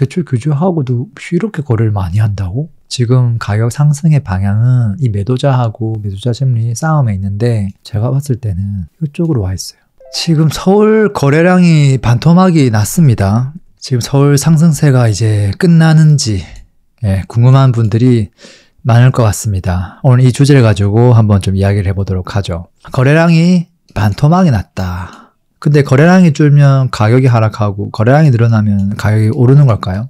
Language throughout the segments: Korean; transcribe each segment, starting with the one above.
대출 규제하고도 이렇게 거래를 많이 한다고? 지금 가격 상승의 방향은 이 매도자하고 매도자 심리 싸움에 있는데 제가 봤을 때는 이쪽으로 와 있어요. 지금 서울 거래량이 반토막이 났습니다. 지금 서울 상승세가 이제 끝나는지 예, 궁금한 분들이 많을 것 같습니다. 오늘 이 주제를 가지고 한번 좀 이야기를 해보도록 하죠. 거래량이 반토막이 났다. 근데 거래량이 줄면 가격이 하락하고 거래량이 늘어나면 가격이 오르는 걸까요?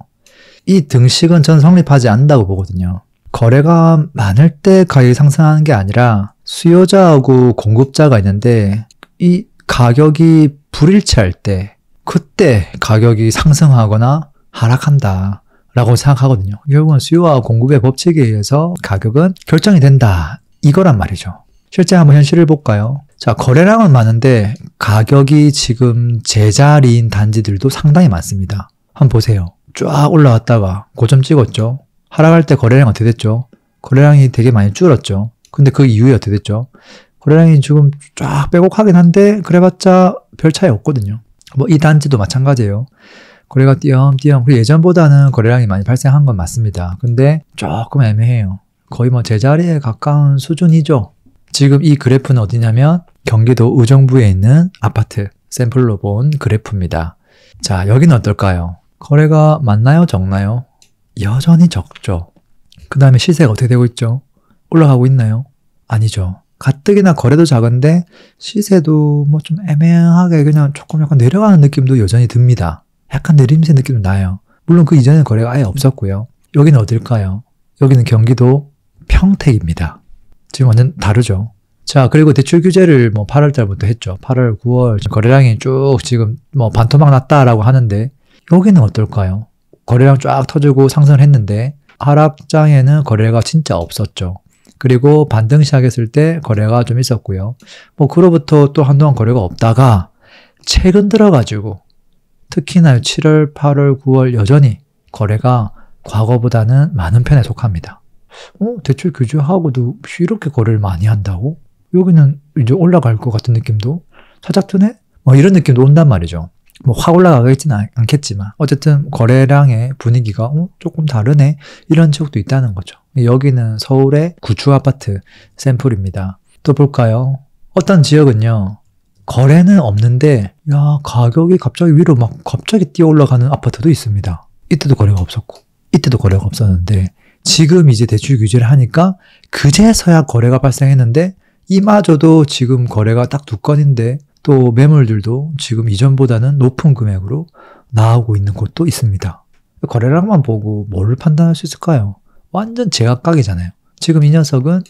이 등식은 전 성립하지 않는다고 보거든요. 거래가 많을 때 가격이 상승하는 게 아니라 수요자하고 공급자가 있는데 이 가격이 불일치할 때 그때 가격이 상승하거나 하락한다 라고 생각하거든요. 결국은 수요와 공급의 법칙에 의해서 가격은 결정이 된다 이거란 말이죠. 실제 한번 현실을 볼까요? 자, 거래량은 많은데 가격이 지금 제자리인 단지들도 상당히 많습니다. 한번 보세요. 쫙 올라왔다가 고점 찍었죠. 하락할 때 거래량 어떻게 됐죠? 거래량이 되게 많이 줄었죠. 근데 그 이후에 어떻게 됐죠? 거래량이 지금 쫙 빼곡하긴 한데 그래봤자 별 차이 없거든요. 뭐 이 단지도 마찬가지예요. 거래가 띄엄띄엄 그리고 예전보다는 거래량이 많이 발생한 건 맞습니다. 근데 조금 애매해요. 거의 뭐 제자리에 가까운 수준이죠. 지금 이 그래프는 어디냐면 경기도 의정부에 있는 아파트 샘플로 본 그래프입니다. 자, 여기는 어떨까요? 거래가 많나요? 적나요? 여전히 적죠. 그 다음에 시세가 어떻게 되고 있죠? 올라가고 있나요? 아니죠. 가뜩이나 거래도 작은데 시세도 뭐 좀 애매하게 그냥 조금 약간 내려가는 느낌도 여전히 듭니다. 약간 내림새 느낌도 나요. 물론 그 이전에 거래가 아예 없었고요. 여기는 어딜까요? 여기는 경기도 평택입니다. 지금 완전 다르죠. 자, 그리고 대출 규제를 뭐 8월 달부터 했죠. 8월, 9월 거래량이 쭉 지금 뭐 반토막 났다라고 하는데 여기는 어떨까요? 거래량 쫙 터지고 상승을 했는데 하락장에는 거래가 진짜 없었죠. 그리고 반등 시작했을 때 거래가 좀 있었고요. 뭐 그로부터 또 한동안 거래가 없다가 최근 들어가지고 특히나 7월, 8월, 9월 여전히 거래가 과거보다는 많은 편에 속합니다. 어, 대출 규제하고도 이렇게 거래를 많이 한다고? 여기는 이제 올라갈 것 같은 느낌도 살짝 드네? 뭐 이런 느낌도 온단 말이죠. 뭐 확 올라가겠진 않, 않겠지만 어쨌든 거래량의 분위기가 어, 조금 다르네 이런 지역도 있다는 거죠. 여기는 서울의 구축 아파트 샘플입니다. 또 볼까요? 어떤 지역은요. 거래는 없는데 야 가격이 갑자기 위로 막 갑자기 뛰어 올라가는 아파트도 있습니다. 이때도 거래가 없었고 이때도 거래가 없었는데 지금 이제 대출 규제를 하니까 그제서야 거래가 발생했는데 이마저도 지금 거래가 딱 두 건인데 또 매물들도 지금 이전보다는 높은 금액으로 나오고 있는 곳도 있습니다. 거래량만 보고 뭘 판단할 수 있을까요? 완전 제각각이잖아요. 지금 이 녀석은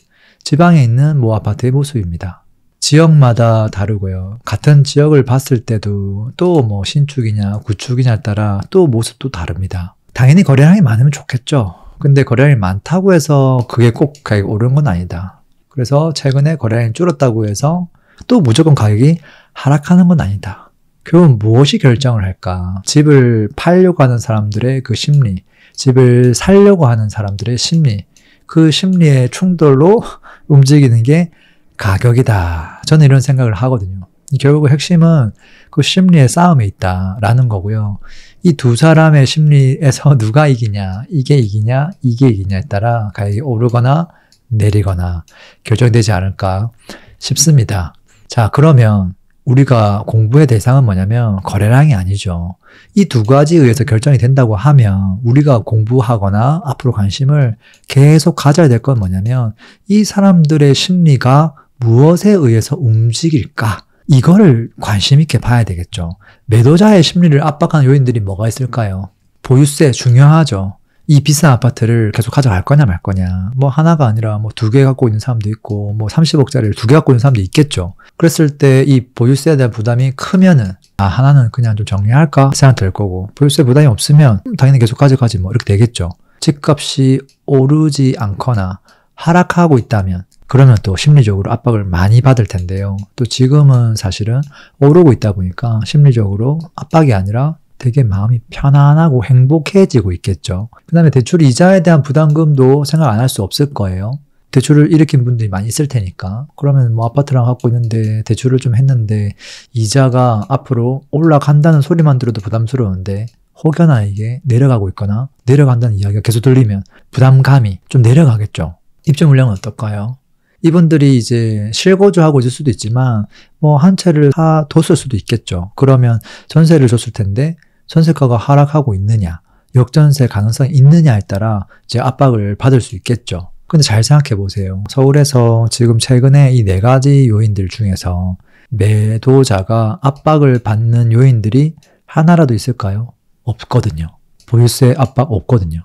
지방에 있는 모 아파트의 모습입니다. 지역마다 다르고요. 같은 지역을 봤을 때도 또 뭐 신축이냐 구축이냐에 따라 또 모습도 다릅니다. 당연히 거래량이 많으면 좋겠죠. 근데 거래량이 많다고 해서 그게 꼭 가격이 오른 건 아니다. 그래서 최근에 거래량이 줄었다고 해서 또 무조건 가격이 하락하는 건 아니다. 그럼 무엇이 결정을 할까? 집을 팔려고 하는 사람들의 그 심리, 집을 살려고 하는 사람들의 심리, 그 심리의 충돌로 움직이는 게 가격이다. 저는 이런 생각을 하거든요. 결국 핵심은 그 심리의 싸움이 있다라는 거고요. 이두 사람의 심리에서 누가 이기냐, 이게 이기냐, 이게 이기냐에 따라 가격이 오르거나 내리거나 결정되지 않을까 싶습니다. 자, 그러면 우리가 공부의 대상은 뭐냐면 거래량이 아니죠. 이 두 가지에 의해서 결정이 된다고 하면 우리가 공부하거나 앞으로 관심을 계속 가져야 될 건 뭐냐면 이 사람들의 심리가 무엇에 의해서 움직일까? 이거를 관심 있게 봐야 되겠죠. 매도자의 심리를 압박하는 요인들이 뭐가 있을까요? 보유세 중요하죠. 이 비싼 아파트를 계속 가져갈 거냐 말 거냐. 뭐 하나가 아니라 뭐 두 개 갖고 있는 사람도 있고 뭐 30억짜리를 두 개 갖고 있는 사람도 있겠죠. 그랬을 때 이 보유세에 대한 부담이 크면은 아 하나는 그냥 좀 정리할까 생각 될 거고 보유세 부담이 없으면 당연히 계속 가져가지 뭐 이렇게 되겠죠. 집값이 오르지 않거나 하락하고 있다면 그러면 또 심리적으로 압박을 많이 받을 텐데요. 또 지금은 사실은 오르고 있다 보니까 심리적으로 압박이 아니라 되게 마음이 편안하고 행복해지고 있겠죠. 그 다음에 대출 이자에 대한 부담금도 생각 안 할 수 없을 거예요. 대출을 일으킨 분들이 많이 있을 테니까. 그러면 뭐 아파트랑 갖고 있는데 대출을 좀 했는데 이자가 앞으로 올라간다는 소리만 들어도 부담스러운데 혹여나 이게 내려가고 있거나 내려간다는 이야기가 계속 들리면 부담감이 좀 내려가겠죠. 입주 물량은 어떨까요? 이분들이 이제 실거주하고 있을 수도 있지만 뭐 한 채를 사뒀을 수도 있겠죠. 그러면 전세를 줬을 텐데 전세가가 하락하고 있느냐, 역전세 가능성이 있느냐에 따라 이제 압박을 받을 수 있겠죠. 근데 잘 생각해 보세요. 서울에서 지금 최근에 이 네 가지 요인들 중에서 매도자가 압박을 받는 요인들이 하나라도 있을까요? 없거든요. 보유세 압박 없거든요.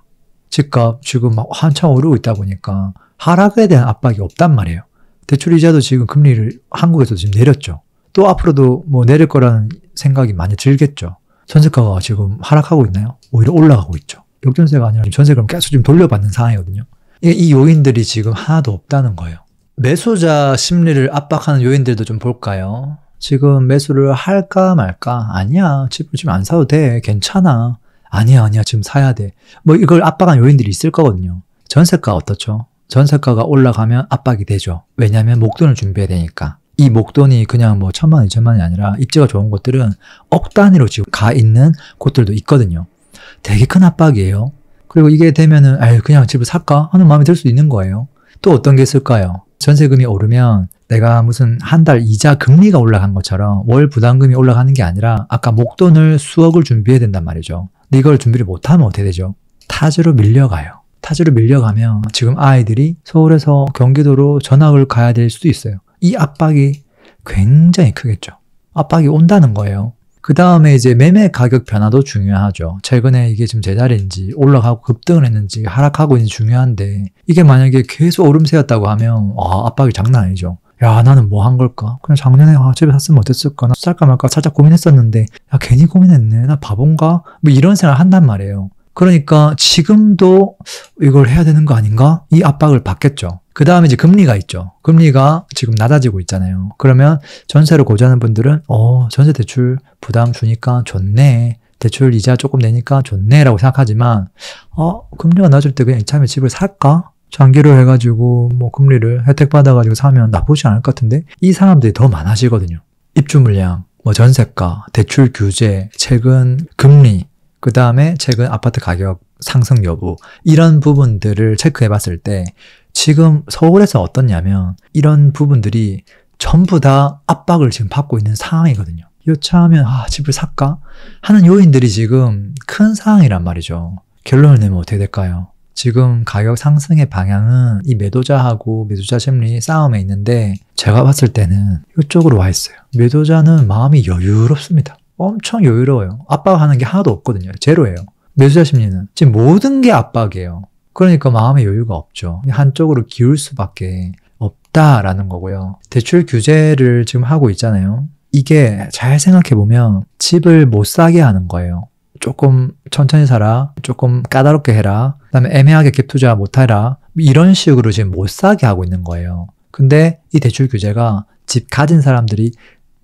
집값 지금 막 한참 오르고 있다 보니까 하락에 대한 압박이 없단 말이에요. 대출이자도 지금 금리를 한국에서도 지금 내렸죠. 또 앞으로도 뭐 내릴 거라는 생각이 많이 들겠죠. 전세가가 지금 하락하고 있나요? 오히려 올라가고 있죠. 역전세가 아니라 전세금 계속 지 돌려받는 상황이거든요. 이 요인들이 지금 하나도 없다는 거예요. 매수자 심리를 압박하는 요인들도 좀 볼까요? 지금 매수를 할까 말까? 아니야. 집을 지금 안 사도 돼. 괜찮아. 아니야, 아니야, 지금 사야 돼. 뭐 이걸 압박한 요인들이 있을 거거든요. 전세가 어떻죠? 전세가가 올라가면 압박이 되죠. 왜냐하면 목돈을 준비해야 되니까. 이 목돈이 그냥 뭐 천만 원, 이천만이 아니라 입지가 좋은 곳들은 억 단위로 지금 가 있는 곳들도 있거든요. 되게 큰 압박이에요. 그리고 이게 되면은 아유 그냥 집을 살까 하는 마음이 들수도 있는 거예요. 또 어떤 게 있을까요? 전세금이 오르면 내가 무슨 한 달 이자 금리가 올라간 것처럼 월 부담금이 올라가는 게 아니라 아까 목돈을 수억을 준비해야 된단 말이죠. 근데 이걸 준비를 못하면 어떻게 되죠? 타지로 밀려가요. 타지로 밀려가면 지금 아이들이 서울에서 경기도로 전학을 가야 될 수도 있어요. 이 압박이 굉장히 크겠죠. 압박이 온다는 거예요. 그 다음에 이제 매매 가격 변화도 중요하죠. 최근에 이게 지금 제자리인지 올라가고 급등을 했는지 하락하고 있는지 중요한데 이게 만약에 계속 오름세였다고 하면 아, 압박이 장난 아니죠. 야 나는 뭐 한 걸까? 그냥 작년에 아, 집에 샀으면 어땠을까? 나 살까 말까 살짝 고민했었는데 야 괜히 고민했네. 나 바본가? 뭐 이런 생각을 한단 말이에요. 그러니까 지금도 이걸 해야 되는 거 아닌가? 이 압박을 받겠죠. 그 다음에 이제 금리가 있죠. 금리가 지금 낮아지고 있잖아요. 그러면 전세를 고지하는 분들은, 어, 전세 대출 부담 주니까 좋네. 대출 이자 조금 내니까 좋네라고 생각하지만, 어, 금리가 낮을 때 그냥 이참에 집을 살까? 장기로 해가지고, 뭐, 금리를 혜택받아가지고 사면 나쁘지 않을 것 같은데? 이 사람들이 더 많아지거든요. 입주 물량, 뭐, 전세가, 대출 규제, 최근 금리, 그 다음에 최근 아파트 가격 상승 여부 이런 부분들을 체크해 봤을 때 지금 서울에서 어떻냐면 이런 부분들이 전부 다 압박을 지금 받고 있는 상황이거든요. 요차하면 아, 집을 살까 하는 요인들이 지금 큰 상황이란 말이죠. 결론을 내면 어떻게 될까요? 지금 가격 상승의 방향은 이 매도자하고 매수자 심리 싸움에 있는데 제가 봤을 때는 이쪽으로 와 있어요. 매도자는 마음이 여유롭습니다. 엄청 여유로워요. 압박하는 게 하나도 없거든요. 제로예요. 매수자 심리는. 지금 모든 게 압박이에요. 그러니까 마음의 여유가 없죠. 한쪽으로 기울 수밖에 없다라는 거고요. 대출 규제를 지금 하고 있잖아요. 이게 잘 생각해보면 집을 못 사게 하는 거예요. 조금 천천히 살아, 조금 까다롭게 해라, 그 다음에 애매하게 갭 투자 못 해라, 이런 식으로 지금 못 사게 하고 있는 거예요. 근데 이 대출 규제가 집 가진 사람들이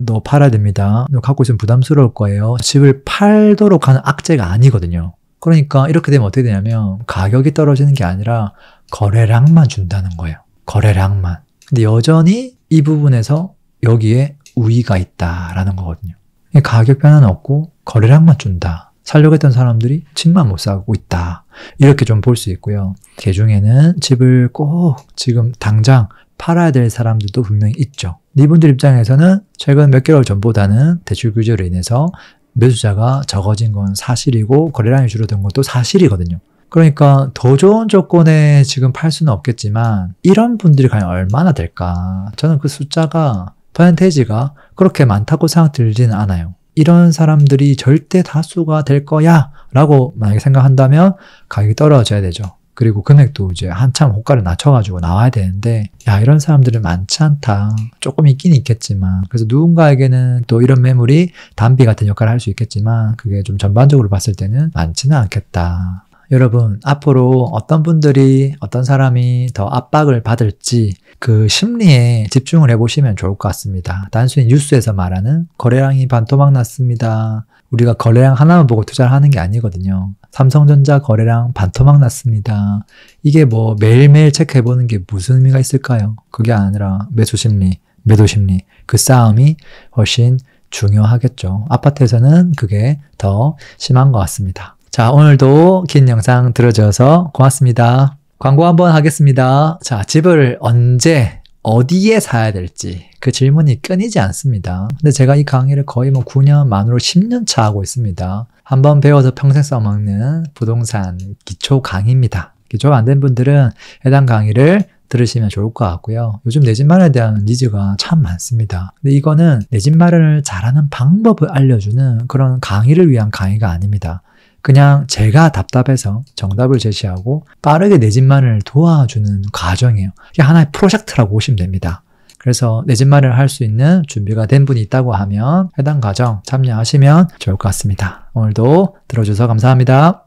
너 팔아야 됩니다. 너 갖고 있으면 부담스러울 거예요. 집을 팔도록 하는 악재가 아니거든요. 그러니까 이렇게 되면 어떻게 되냐면 가격이 떨어지는 게 아니라 거래량만 준다는 거예요. 거래량만. 근데 여전히 이 부분에서 여기에 우위가 있다라는 거거든요. 가격 변화는 없고 거래량만 준다. 살려고 했던 사람들이 집만 못 사고 있다. 이렇게 좀 볼 수 있고요. 개 중에는 집을 꼭 지금 당장 팔아야 될 사람들도 분명히 있죠. 이분들 입장에서는 최근 몇 개월 전보다는 대출 규제로 인해서 매수자가 적어진 건 사실이고 거래량이 줄어든 것도 사실이거든요. 그러니까 더 좋은 조건에 지금 팔 수는 없겠지만 이런 분들이 과연 얼마나 될까? 저는 그 숫자가 퍼센테이지가 그렇게 많다고 생각 들지는 않아요. 이런 사람들이 절대 다수가 될 거야 라고 만약에 생각한다면 가격이 떨어져야 되죠. 그리고 금액도 이제 한참 호가를 낮춰가지고 나와야 되는데, 야, 이런 사람들은 많지 않다. 조금 있긴 있겠지만, 그래서 누군가에게는 또 이런 매물이 담비 같은 역할을 할 수 있겠지만, 그게 좀 전반적으로 봤을 때는 많지는 않겠다. 여러분, 앞으로 어떤 분들이, 어떤 사람이 더 압박을 받을지 그 심리에 집중을 해보시면 좋을 것 같습니다. 단순히 뉴스에서 말하는 거래량이 반토막 났습니다. 우리가 거래량 하나만 보고 투자를 하는 게 아니거든요. 삼성전자 거래량 반토막 났습니다. 이게 뭐 매일매일 체크해보는 게 무슨 의미가 있을까요? 그게 아니라 매수 심리, 매도 심리, 그 싸움이 훨씬 중요하겠죠. 아파트에서는 그게 더 심한 것 같습니다. 자, 오늘도 긴 영상 들어줘서 고맙습니다. 광고 한번 하겠습니다. 자, 집을 언제, 어디에 사야 될지 그 질문이 끊이지 않습니다. 근데 제가 이 강의를 거의 뭐 9년 만으로 10년 차 하고 있습니다. 한번 배워서 평생 써먹는 부동산 기초 강의입니다. 기초가 안된 분들은 해당 강의를 들으시면 좋을 것 같고요. 요즘 내 집 마련에 대한 니즈가 참 많습니다. 근데 이거는 내 집 마련을 잘하는 방법을 알려주는 그런 강의를 위한 강의가 아닙니다. 그냥 제가 답답해서 정답을 제시하고 빠르게 내 집만을 도와주는 과정이에요. 이게 하나의 프로젝트라고 보시면 됩니다. 그래서 내 집만을 할 수 있는 준비가 된 분이 있다고 하면 해당 과정 참여하시면 좋을 것 같습니다. 오늘도 들어주셔서 감사합니다.